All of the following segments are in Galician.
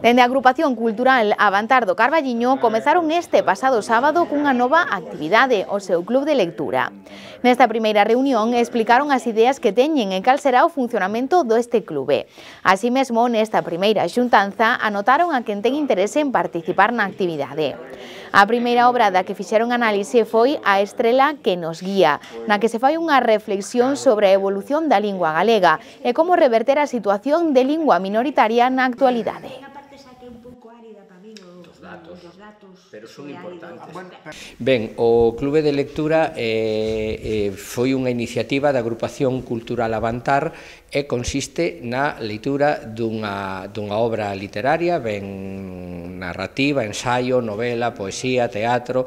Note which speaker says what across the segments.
Speaker 1: Dende a Agrupación Cultural Avantar do Carballiño comezaron este pasado sábado cunha nova actividade, o seu club de lectura. Nesta primeira reunión explicaron as ideas que teñen e cal será o funcionamento deste clube. Así mesmo, nesta primeira xuntanza, anotaron a quen ten interese en participar na actividade. A primeira obra da que fixeron análise foi A Estrela que nos guía, na que se fai unha reflexión sobre a evolución da lingua galega e como reverter a situación de lingua minoritaria na actualidade. pero son importantes.
Speaker 2: Ben, o Clube de Lectura eh, eh, foi unha iniciativa da agrupación cultural Avantar e consiste na leitura dunha, dunha obra literaria ben narrativa, ensaio, novela, poesía, teatro,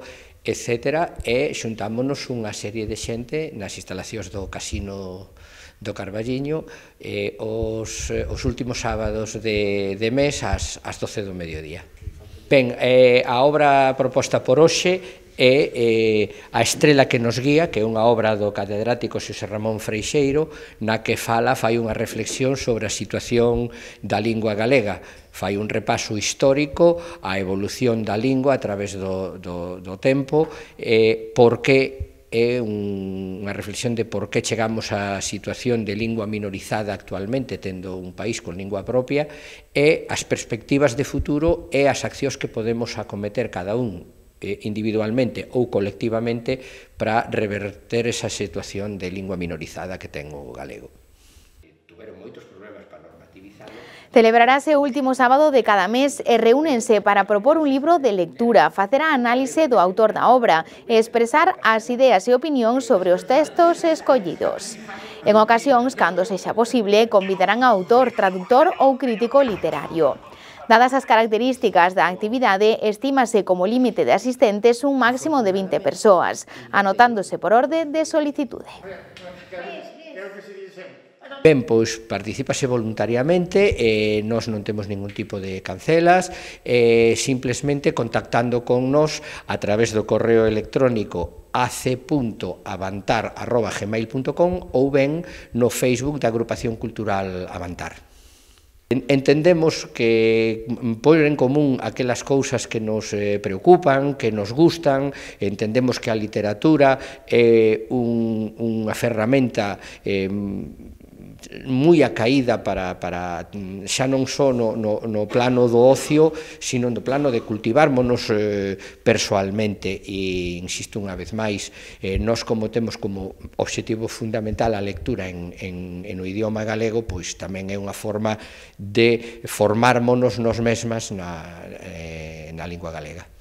Speaker 2: etc. E xuntámonos unha serie de xente nas instalacións do Casino do Carballiño eh, os, os últimos sábados de, de mes ás, ás 12 do mediodía. Ben, eh, a obra proposta por hoxe e eh, a estrela que nos guía, que é unha obra do catedrático Xosé Ramón Freixeiro, na que fala, fai unha reflexión sobre a situación da lingua galega, fai un repaso histórico á evolución da lingua a través do, do, do tempo, eh, porque é unha reflexión de por que chegamos á situación de lingua minorizada actualmente, tendo un país con lingua propia, e as perspectivas de futuro e as accións que podemos acometer cada un Eh, individualmente ou colectivamente para reverter esa situación de lingua minorizada que ten o galego. Tuveron moitos
Speaker 1: problemas para normativizarlo. Celebrarase o último sábado de cada mes e reúnense para propor un libro de lectura, facer a análise do autor da obra e expresar as ideas e opinións sobre os textos escollidos. En ocasións, cando sexa posible, convidarán a autor, traductor ou crítico literario. Dadas as características da actividade, estímase como límite de asistentes un máximo de 20 persoas, anotándose por orde de solicitude.
Speaker 2: Ben, pois participase voluntariamente, eh, nós non temos ningún tipo de cancelas, eh, simplemente contactando con nós a través do correo electrónico ac.avantar.gmail.com ou ben no Facebook da Agrupación Cultural Avantar. Entendemos que poner en común aquelas cousas que nos eh, preocupan, que nos gustan, entendemos que a literatura é un, unha ferramenta moi a caída para, para xa non só no, no, no plano do ocio, sino no plano de cultivármonos eh, persoalmente e insisto unha vez máis, eh, nós como temos como obxectivo fundamental a lectura en, en, en o idioma galego, pois tamén é unha forma de formármonos nos mesmas na, eh, na lingua galega.